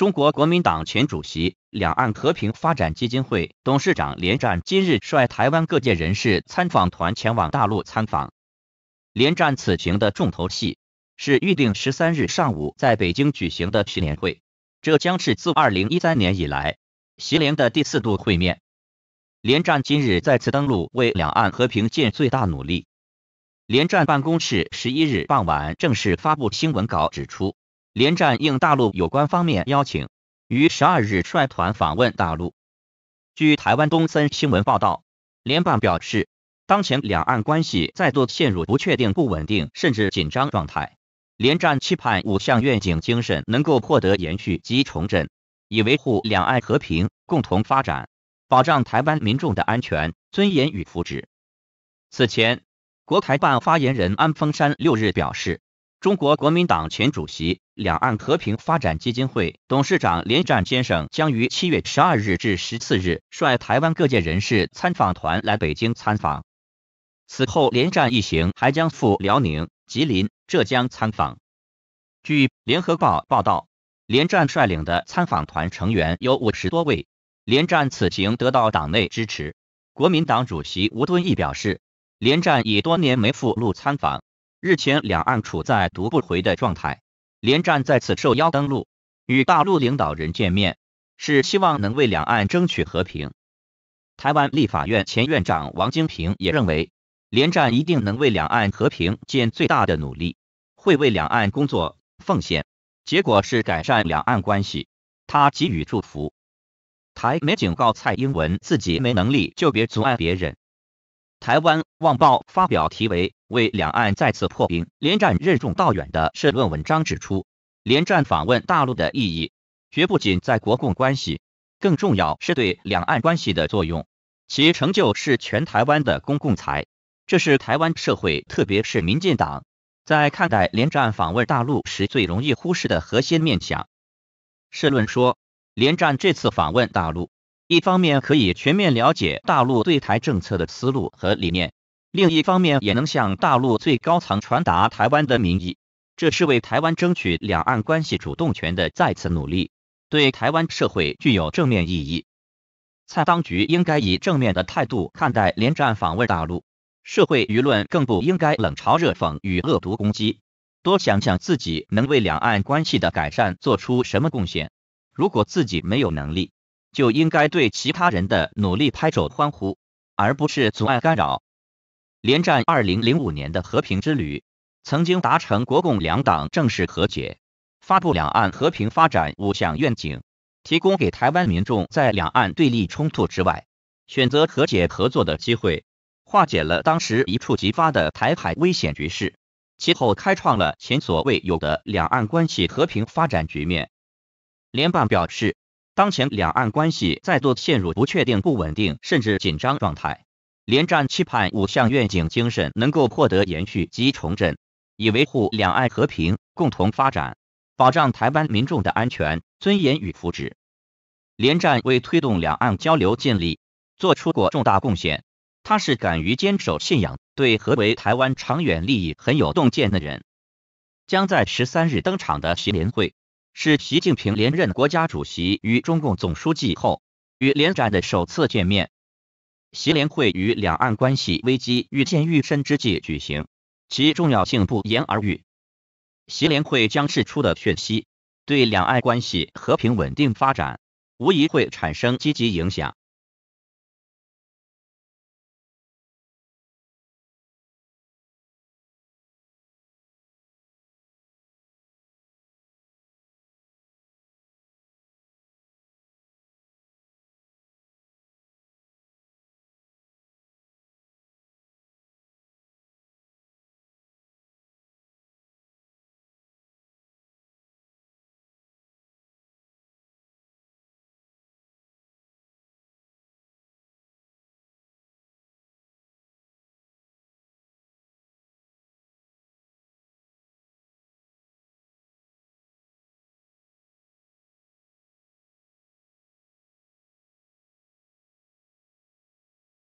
中国国民党前主席、两岸和平发展基金会董事长连战今日率台湾各界人士参访团前往大陆参访。连战此行的重头戏是预定十三日上午在北京举行的习连会，这将是自二零一三年以来习联的第四度会面。连战今日再次登陆，为两岸和平尽最大努力。连战办公室十一日傍晚正式发布新闻稿指出。连战应大陆有关方面邀请，于十二日率团访问大陆。据台湾东森新闻报道，联办表示，当前两岸关系再度陷入不确定、不稳定甚至紧张状态。连战期盼五项愿景精神能够获得延续及重振，以维护两岸和平、共同发展，保障台湾民众的安全、尊严与福祉。此前，国台办发言人安峰山六日表示。中国国民党前主席、两岸和平发展基金会董事长连战先生将于七月十二日至十四日率台湾各界人士参访团来北京参访，此后连战一行还将赴辽宁、吉林、浙江参访。据《联合报》报道，连战率领的参访团成员有五十多位。连战此行得到党内支持，国民党主席吴敦义表示，连战已多年没赴陆参访。日前，两岸处在“读不回”的状态。连战再次受邀登陆，与大陆领导人见面，是希望能为两岸争取和平。台湾立法院前院长王金平也认为，连战一定能为两岸和平尽最大的努力，会为两岸工作奉献，结果是改善两岸关系。他给予祝福。台媒警告蔡英文：自己没能力，就别阻碍别人。台湾《旺报》发表题为。为两岸再次破冰，连战任重道远的社论文章指出，连战访问大陆的意义，绝不仅在国共关系，更重要是对两岸关系的作用，其成就是全台湾的公共财。这是台湾社会，特别是民进党，在看待连战访问大陆时最容易忽视的核心面向。社论说，连战这次访问大陆，一方面可以全面了解大陆对台政策的思路和理念。另一方面，也能向大陆最高层传达台湾的民意，这是为台湾争取两岸关系主动权的再次努力，对台湾社会具有正面意义。蔡当局应该以正面的态度看待联战访问大陆，社会舆论更不应该冷嘲热讽与恶毒攻击，多想想自己能为两岸关系的改善做出什么贡献。如果自己没有能力，就应该对其他人的努力拍手欢呼，而不是阻碍干扰。连战2005年的和平之旅，曾经达成国共两党正式和解，发布两岸和平发展五项愿景，提供给台湾民众在两岸对立冲突之外，选择和解合作的机会，化解了当时一触即发的台海危险局势，其后开创了前所未有的两岸关系和平发展局面。联办表示，当前两岸关系再度陷入不确定、不稳定甚至紧张状态。联战期盼五项愿景精神能够获得延续及重振，以维护两岸和平、共同发展，保障台湾民众的安全、尊严与福祉。联战为推动两岸交流建立，做出过重大贡献。他是敢于坚守信仰、对何为台湾长远利益很有洞见的人。将在十三日登场的习联会，是习近平连任国家主席与中共总书记后与连战的首次见面。习联会于两岸关系危机愈见愈深之际举行，其重要性不言而喻。习联会将释出的讯息，对两岸关系和平稳定发展，无疑会产生积极影响。